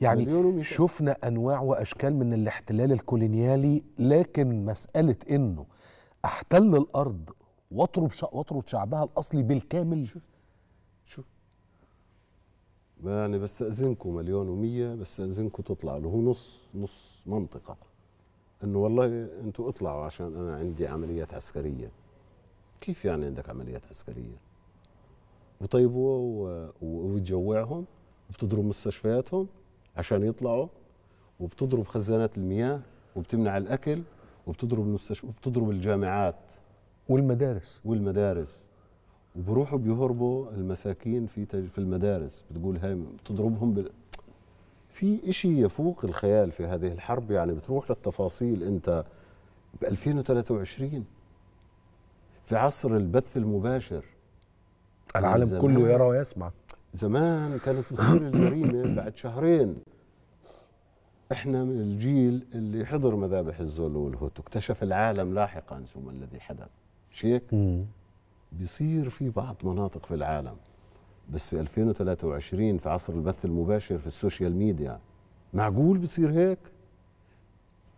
يعني شفنا انواع واشكال من الاحتلال الكولونيالي لكن مساله انه احتل الارض واطرد واطرد شعبها الاصلي بالكامل شوف شوف يعني بستأذنكم مليون و100 بستأذنكم تطلعوا له نص نص منطقة انه والله انتوا اطلعوا عشان انا عندي عمليات عسكرية كيف يعني عندك عمليات عسكرية وطيبوا وتجوعهم وبتضرب مستشفياتهم عشان يطلعوا وبتضرب خزانات المياه وبتمنع الاكل وبتضرب المستشفى وبتضرب الجامعات والمدارس والمدارس وبروحوا بيهربوا المساكين في تج... في المدارس بتقول هاي بتضربهم بال... في إشي يفوق الخيال في هذه الحرب يعني بتروح للتفاصيل انت ب 2023 في عصر البث المباشر العالم كله يرى ويسمع زمان كانت بتصير الجريمه بعد شهرين احنا من الجيل اللي حضر مذابح الزولو والهوتو اكتشف العالم لاحقا شو ما الذي حدث مش هيك؟ بيصير في بعض مناطق في العالم بس في 2023 في عصر البث المباشر في السوشيال ميديا معقول بصير هيك؟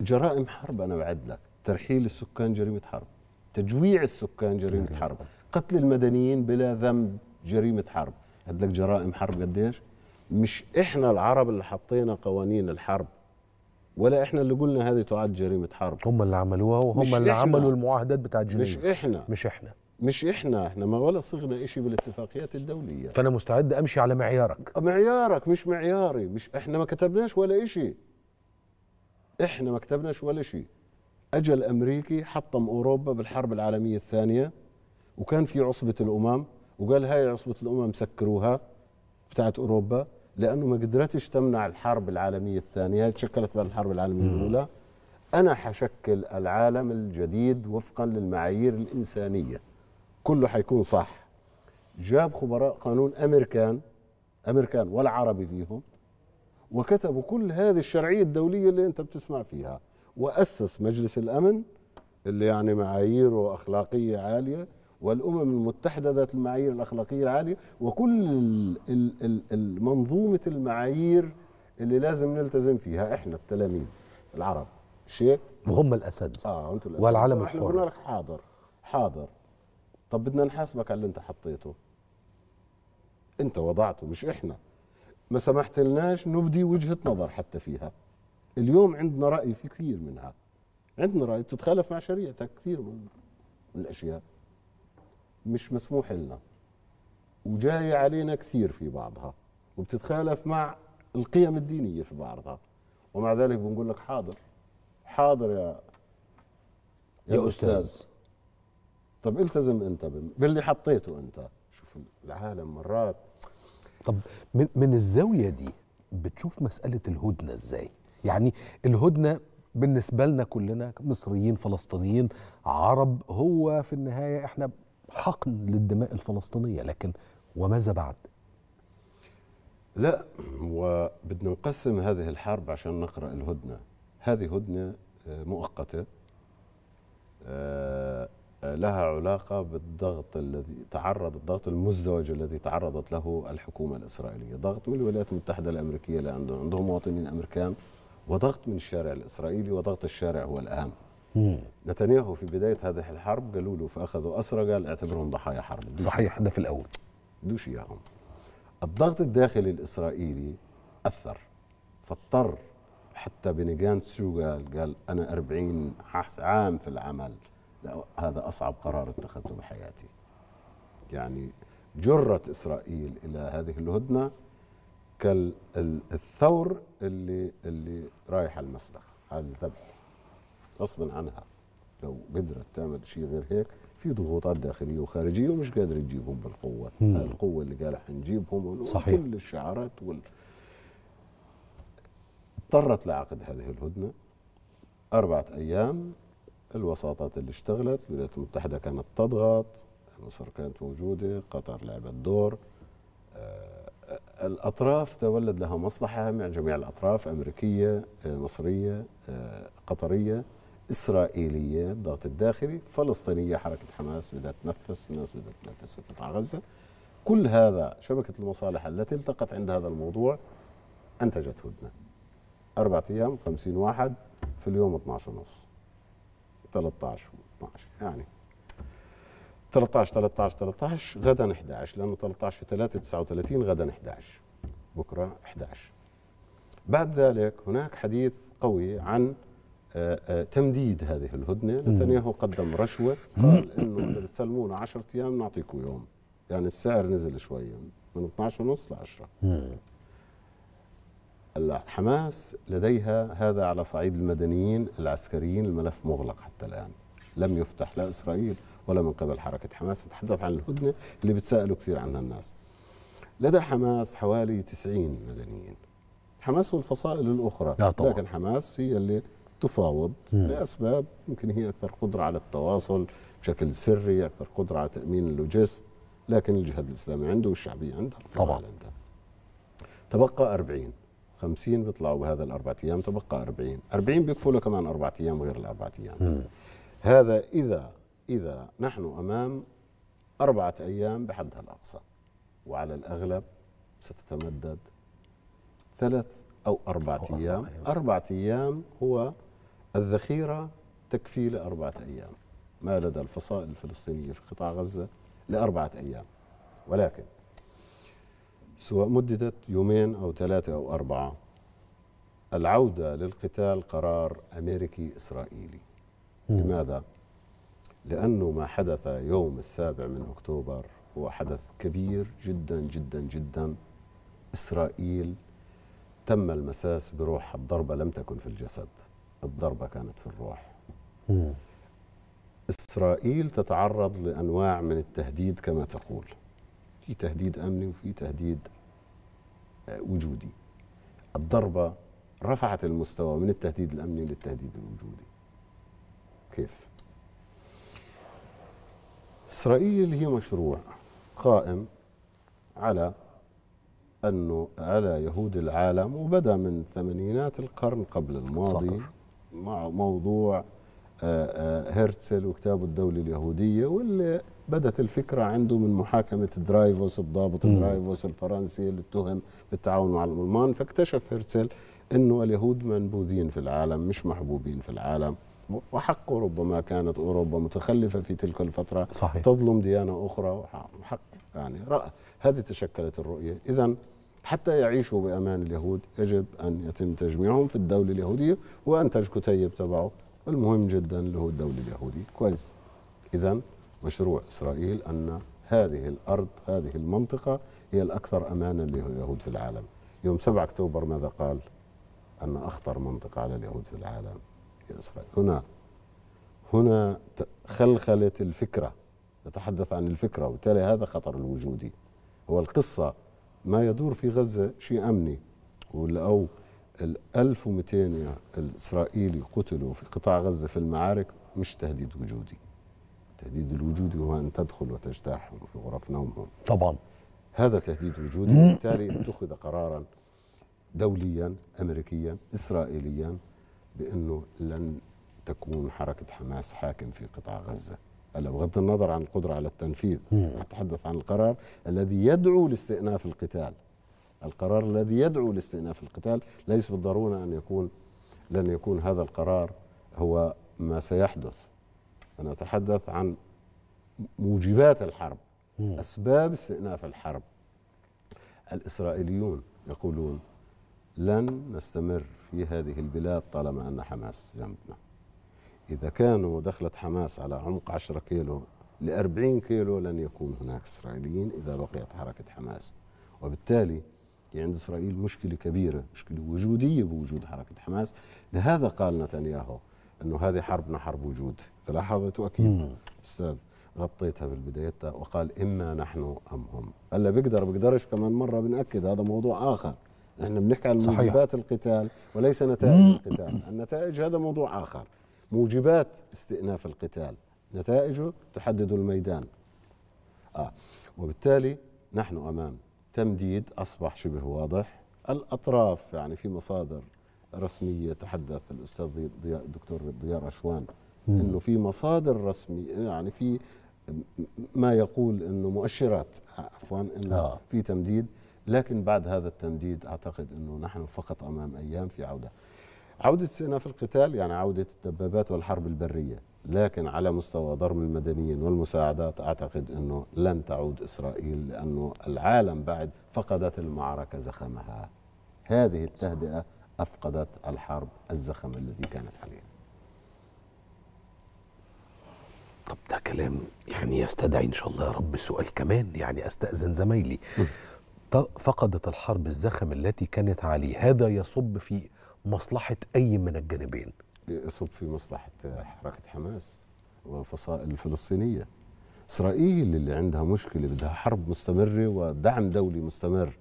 جرائم حرب انا بعد لك، ترحيل السكان جريمه حرب، تجويع السكان جريمه نعم. حرب، قتل المدنيين بلا ذنب جريمه حرب، قد لك جرائم حرب قديش مش احنا العرب اللي حطينا قوانين الحرب ولا احنا اللي قلنا هذه تعد جريمه حرب هم اللي عملوها وهم اللي عملوا المعاهدات بتاعت جنيف مش احنا مش احنا مش احنا احنا ما ولا صغنا شيء بالاتفاقيات الدوليه فانا مستعد امشي على معيارك معيارك مش معياري مش احنا ما كتبناش ولا شيء احنا ما كتبناش ولا شيء اجى الامريكي حطم اوروبا بالحرب العالميه الثانيه وكان في عصبه الامم وقال هاي عصبة الأمم سكروها بتاعت أوروبا لأنه ما قدرتش تمنع الحرب العالمية الثانية هاي تشكلت بعد الحرب العالمية الأولى أنا حشكل العالم الجديد وفقا للمعايير الإنسانية كله حيكون صح جاب خبراء قانون أمريكان أمريكان ولا عربي فيهم وكتبوا كل هذه الشرعية الدولية اللي أنت بتسمع فيها وأسس مجلس الأمن اللي يعني معاييره أخلاقية عالية والامم المتحده ذات المعايير الاخلاقيه العاليه وكل منظومه المعايير اللي لازم نلتزم فيها احنا التلاميذ العرب شيء وهم الاساتذه اه انتم الاساتذه والعالم الحر احنا لك حاضر حاضر طب بدنا نحاسبك على اللي انت حطيته انت وضعته مش احنا ما سمحت لناش نبدي وجهه نظر حتى فيها اليوم عندنا راي في كثير منها عندنا راي بتتخالف مع شريعتك كثير من الاشياء مش مسموح لنا وجاية علينا كثير في بعضها وبتتخالف مع القيم الدينية في بعضها ومع ذلك بنقول لك حاضر حاضر يا يا, يا أستاذ. أستاذ طب التزم أنت باللي حطيته أنت شوف العالم مرات طب من, من الزاوية دي بتشوف مسألة الهدنة إزاي يعني الهدنة بالنسبة لنا كلنا مصريين فلسطينيين عرب هو في النهاية احنا حقن للدماء الفلسطينيه لكن وماذا بعد؟ لا وبدنا نقسم هذه الحرب عشان نقرا الهدنه هذه هدنه آه، مؤقته آه، آه، لها علاقه بالضغط الذي تعرض الضغط المزدوج الذي تعرضت له الحكومه الاسرائيليه ضغط من الولايات المتحده الامريكيه لان عندهم مواطنين امريكان وضغط من الشارع الاسرائيلي وضغط الشارع هو الاهم نتنياهو في بدايه هذه الحرب قالوا له فاخذوا اسرى قال اعتبرهم ضحايا حرب صحيح ده في الاول دوش اياهم الضغط الداخلي الاسرائيلي اثر فاضطر حتى بني جانس شو قال؟ قال انا 40 عام في العمل هذا اصعب قرار اتخذته بحياتي. يعني جرت اسرائيل الى هذه الهدنه كالثور اللي اللي رايح على المسلخ على الذبح. غصبا عنها لو قدرت تعمل شيء غير هيك في ضغوطات داخليه وخارجيه ومش قادر تجيبهم بالقوه مم. القوه اللي قال حنجيبهم صحيح كل الشعارات وال اضطرت لعقد هذه الهدنه اربعه ايام الوساطات اللي اشتغلت الولايات المتحده كانت تضغط مصر كانت موجوده قطر لعبت دور آه، الاطراف تولد لها مصلحه مع جميع الاطراف امريكيه آه، مصريه آه، قطريه إسرائيلية الضغط الداخلي فلسطينية حركة حماس بدأت تنفس الناس بدأت تنفس في قطاع غزة كل هذا شبكة المصالح التي التقت عند هذا الموضوع أنتجت هدنة أربعة أيام 50 واحد في اليوم 12 ونص 13 و 12 يعني 13 13 13 غدا 11 لأنه 13 في 3 39 غدا 11 بكرة 11 بعد ذلك هناك حديث قوي عن تمديد هذه الهدنه نتنياهو قدم رشوه قال انه اذا بتسلمونا 10 ايام نعطيكم يوم يعني السعر نزل شوي من 12 ونص ل 10 هلا حماس لديها هذا على صعيد المدنيين العسكريين الملف مغلق حتى الان لم يفتح لا اسرائيل ولا من قبل حركه حماس نتحدث عن الهدنه اللي بتسالوا كثير عنها الناس لدى حماس حوالي 90 مدنيين حماس والفصائل الاخرى لا طبعا. لكن حماس هي اللي تفاوض مم. لاسباب يمكن هي اكثر قدره على التواصل بشكل سري، اكثر قدره على تامين اللوجست، لكن الجهاد الاسلامي عنده والشعبيه عندها طبعا عندها. تبقى 40 50 بيطلعوا بهذا الاربع ايام تبقى 40 40 بيكفوا له كمان اربع ايام غير الاربع ايام مم. هذا اذا اذا نحن امام اربعه ايام بحدها الاقصى وعلى الاغلب ستتمدد ثلاث أو أربعة أيام أربعة أيام هو الذخيرة تكفي لأربعة أيام ما لدى الفصائل الفلسطينية في قطاع غزة لأربعة أيام ولكن سواء مددت يومين أو ثلاثة أو أربعة العودة للقتال قرار أمريكي إسرائيلي م. لماذا؟ لأنه ما حدث يوم السابع من أكتوبر هو حدث كبير جدا جدا جدا إسرائيل تم المساس بروحها الضربة لم تكن في الجسد الضربة كانت في الروح مم. إسرائيل تتعرض لأنواع من التهديد كما تقول في تهديد أمني وفي تهديد آه، وجودي الضربة رفعت المستوى من التهديد الأمني للتهديد الوجودي كيف؟ إسرائيل هي مشروع قائم على أنه على يهود العالم وبدأ من ثمانينات القرن قبل الماضي مع موضوع آه، آه، هرتزل وكتابه الدولة اليهودية واللي بدت الفكرة عنده من محاكمة درايفوس الضابط درايفوس الفرنسي اللي اتهم بالتعاون مع الألمان فاكتشف هرتزل أنه اليهود منبوذين في العالم مش محبوبين في العالم وحق ربما كانت أوروبا متخلفة في تلك الفترة صحيح. تظلم ديانة أخرى وحق يعني رأى هذه تشكلت الرؤية إذا حتى يعيشوا بامان اليهود يجب ان يتم تجميعهم في الدوله اليهوديه وانتج كتيب تبعه المهم جدا اللي هو الدوله اليهوديه كويس اذا مشروع اسرائيل ان هذه الارض هذه المنطقه هي الاكثر امانا لليهود في العالم يوم 7 اكتوبر ماذا قال ان اخطر منطقه على اليهود في العالم هي اسرائيل هنا هنا خلخلت الفكره نتحدث عن الفكره وبالتالي هذا خطر الوجودي هو القصه ما يدور في غزة شيء أمني أو ال 1200 الإسرائيلي قتلوا في قطاع غزة في المعارك مش تهديد وجودي التهديد الوجودي هو أن تدخل وتجتاحهم في غرف نومهم طبعا هذا تهديد وجودي وبالتالي اتخذ قرارا دوليا أمريكيا إسرائيليا بأنه لن تكون حركة حماس حاكم في قطاع غزة بغض النظر عن القدرة على التنفيذ أتحدث عن القرار الذي يدعو لاستئناف القتال القرار الذي يدعو لاستئناف القتال ليس بالضرورة أن يكون لن يكون هذا القرار هو ما سيحدث أنا أتحدث عن موجبات الحرب أسباب استئناف الحرب الإسرائيليون يقولون لن نستمر في هذه البلاد طالما أن حماس جنبنا إذا كانوا دخلت حماس على عمق 10 كيلو ل 40 كيلو لن يكون هناك إسرائيليين إذا بقيت حركة حماس وبالتالي يعني عند إسرائيل مشكلة كبيرة مشكلة وجودية بوجود حركة حماس لهذا قال نتنياهو أنه هذه حربنا حرب وجود لاحظته أكيد أستاذ غطيتها بالبداية وقال إما نحن أم هم هلا بقدر بقدرش كمان مرة بنأكد هذا موضوع آخر نحن بنحكي عن موجبات القتال وليس نتائج القتال النتائج هذا موضوع آخر موجبات استئناف القتال نتائجه تحدد الميدان آه. وبالتالي نحن أمام تمديد أصبح شبه واضح الأطراف يعني في مصادر رسمية تحدث الأستاذ الدكتور ضياء رشوان أنه في مصادر رسمية يعني في ما يقول أنه مؤشرات عفوا أنه آه. في تمديد لكن بعد هذا التمديد أعتقد أنه نحن فقط أمام أيام في عودة عودة سينا في القتال يعني عودة الدبابات والحرب البرية لكن على مستوى ضرب المدنيين والمساعدات أعتقد أنه لن تعود إسرائيل لأنه العالم بعد فقدت المعركة زخمها هذه التهدئة أفقدت الحرب الزخم الذي كانت عليها طب ده كلام يعني يستدعي إن شاء الله يا رب سؤال كمان يعني أستأذن زمايلي فقدت الحرب الزخم التي كانت عليه هذا يصب في مصلحه اي من الجانبين؟ يصب في مصلحه حركه حماس والفصائل الفلسطينيه. اسرائيل اللي عندها مشكله بدها حرب مستمره ودعم دولي مستمر.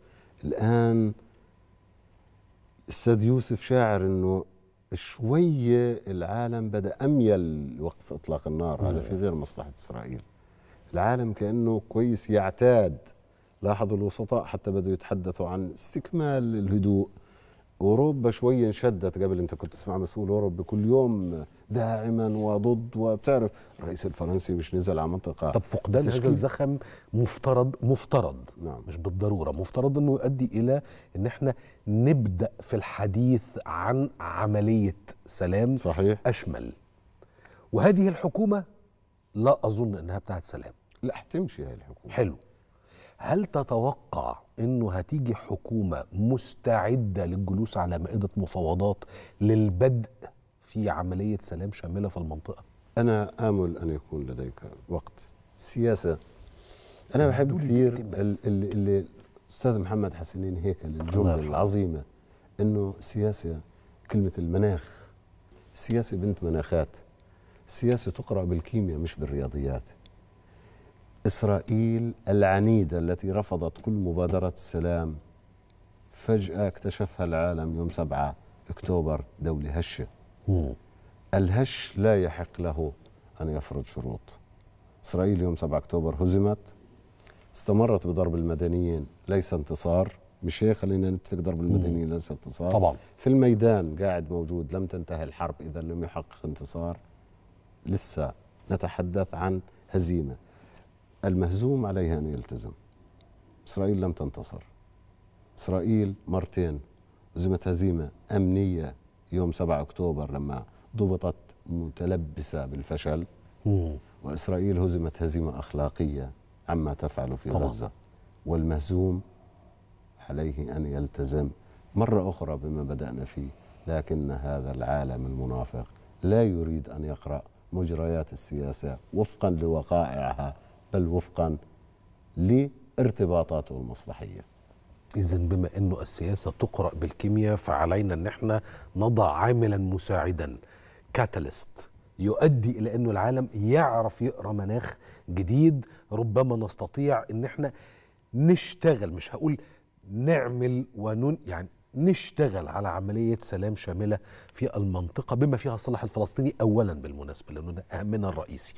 الان السيد يوسف شاعر انه شويه العالم بدا اميل وقف اطلاق النار هذا في غير مصلحه اسرائيل. العالم كانه كويس يعتاد لاحظوا الوسطاء حتى بدأوا يتحدثوا عن استكمال الهدوء اوروبا شويه انشدت قبل انت كنت تسمع مسؤول اوروبي كل يوم داعما وضد وبتعرف الرئيس الفرنسي مش نزل على منطقه طب فقدان هذا الزخم مفترض مفترض نعم. مش بالضروره مفترض انه يؤدي الى ان احنا نبدا في الحديث عن عمليه سلام صحيح اشمل وهذه الحكومه لا اظن انها بتاعت سلام لا هتمشي هاي الحكومه حلو هل تتوقع انه هتيجي حكومه مستعده للجلوس على مائده مفاوضات للبدء في عمليه سلام شامله في المنطقه؟ انا امل ان يكون لديك وقت سياسه انا بحب كثير اللي الاستاذ محمد حسنين هيك الجمله العظيمه انه سياسه كلمه المناخ سياسه بنت مناخات سياسه تقرا بالكيمياء مش بالرياضيات إسرائيل العنيدة التي رفضت كل مبادرة السلام فجأة اكتشفها العالم يوم 7 أكتوبر دولة هشة الهش لا يحق له أن يفرض شروط إسرائيل يوم 7 أكتوبر هزمت استمرت بضرب المدنيين ليس انتصار مش هي خلينا نتفق ضرب المدنيين ليس انتصار طبعا في الميدان قاعد موجود لم تنتهي الحرب إذا لم يحقق انتصار لسه نتحدث عن هزيمة المهزوم عليه أن يلتزم إسرائيل لم تنتصر إسرائيل مرتين هزمت هزيمة أمنية يوم 7 أكتوبر لما ضبطت متلبسة بالفشل وإسرائيل هزمت هزيمة أخلاقية عما تفعل في طبعا. غزة والمهزوم عليه أن يلتزم مرة أخرى بما بدأنا فيه لكن هذا العالم المنافق لا يريد أن يقرأ مجريات السياسة وفقا لوقائعها بل وفقا لارتباطاته المصلحيه إذا بما أنه السياسة تقرأ بالكيمياء فعلينا أن احنا نضع عاملا مساعدا كاتاليست يؤدي إلى أنه العالم يعرف يقرأ مناخ جديد ربما نستطيع أن احنا نشتغل مش هقول نعمل ونن يعني نشتغل على عملية سلام شاملة في المنطقة بما فيها الصلاح الفلسطيني أولا بالمناسبة لأنه ده أهمنا الرئيسي